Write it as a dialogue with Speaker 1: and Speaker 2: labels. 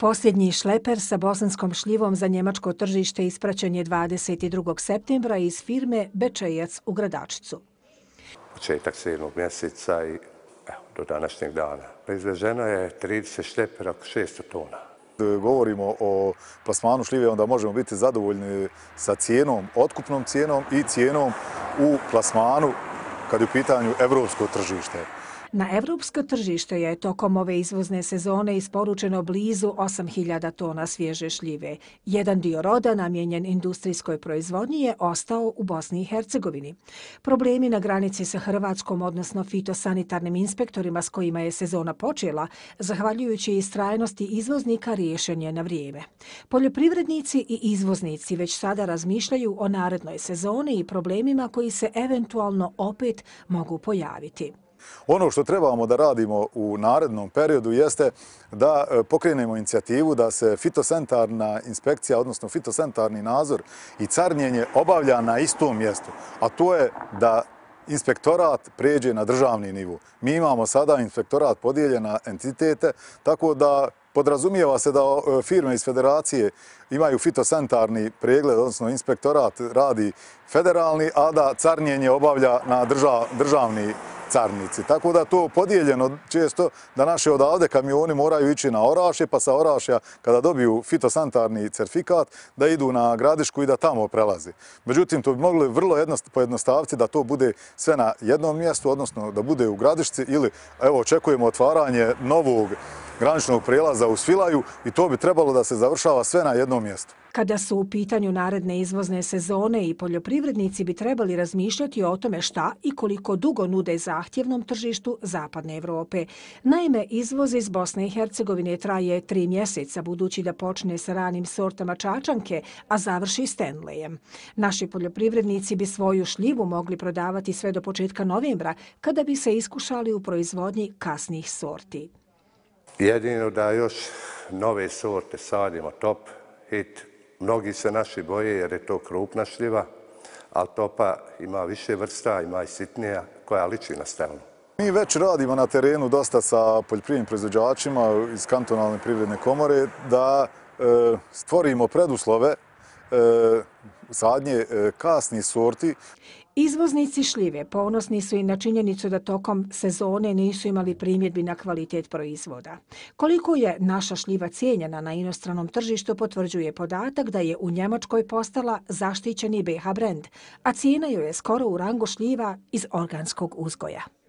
Speaker 1: Posljednji šleper sa bosanskom šljivom za njemačko tržište ispraćen je 22. septembra iz firme Bečejac u Gradačicu.
Speaker 2: Početak 7. mjeseca i do današnjeg dana. Izveženo je 30
Speaker 3: šlepera oko 600 tona. E, govorimo o plasmanu šljive, onda možemo biti zadovoljni sa cijenom, otkupnom cijenom i cijenom u plasmanu kad je u pitanju evropsko tržište.
Speaker 1: Na evropsko tržište je tokom ove izvozne sezone isporučeno blizu 8000 tona svježe šljive. Jedan dio roda namjenjen industrijskoj proizvodnji je ostao u Bosni i Hercegovini. Problemi na granici sa Hrvatskom, odnosno fitosanitarnim inspektorima s kojima je sezona počela, zahvaljujući istrajnosti izvoznika, rješenje na vrijeme. Poljoprivrednici i izvoznici već sada razmišljaju o narednoj sezoni i problemima koji se eventualno opet mogu pojaviti.
Speaker 3: Ono što trebamo da radimo u narednom periodu jeste da e, pokrenemo inicijativu da se fitosanitarna inspekcija, odnosno fitosanitarni nazor i carnjenje obavlja na istom mjestu, a to je da inspektorat pređe na državni nivu. Mi imamo sada inspektorat podijeljen na entitete, tako da podrazumijeva se da e, firme iz federacije imaju fitosanitarni pregled, odnosno inspektorat radi federalni, a da carnjenje obavlja na državni nivu carnici. Tako da to podijeljeno često da naše odavde kamioni moraju ići na Oraše, pa sa Oraša kada dobiju fitosantarni certifikat da idu na Gradišku i da tamo prelazi. Međutim, to bi mogli vrlo pojednostaviti da to bude sve na jednom mjestu, odnosno da bude u Gradišci ili evo očekujemo otvaranje novog graničnog prelaza u Svilaju i to bi trebalo da se završava sve na jednom mjestu.
Speaker 1: Kada su u pitanju naredne izvozne sezone i poljoprivrednici bi trebali razmišljati o tome šta i koliko dugo nude zahtjevnom tržištu Zapadne Evrope. Naime, izvoz iz Bosne i Hercegovine traje tri mjeseca, budući da počne sa ranim sortama čačanke, a završi s Stanleyem. Naši poljoprivrednici bi svoju šljivu mogli prodavati sve do početka novembra, kada bi se iskušali u proizvodnji kasnih sorti.
Speaker 2: Jedino da još nove sorte sadimo top hit. Mnogi se naši boje jer je to krupna šljiva, ali topa ima više vrsta, ima i sitnija koja liči na stelnu.
Speaker 3: Mi već radimo na terenu dosta sa poljoprivnim proizvođačima iz kantonalne privredne komore da e, stvorimo preduslove sadnje e, e, kasni sorti.
Speaker 1: Izvoznici šljive ponosni su i na činjenicu da tokom sezone nisu imali primjedbi na kvalitet proizvoda. Koliko je naša šljiva cijenjena na inostranom tržištu potvrđuje podatak da je u Njemačkoj postala zaštićeni BH brand, a cijena joj je skoro u rangu šljiva iz organskog uzgoja.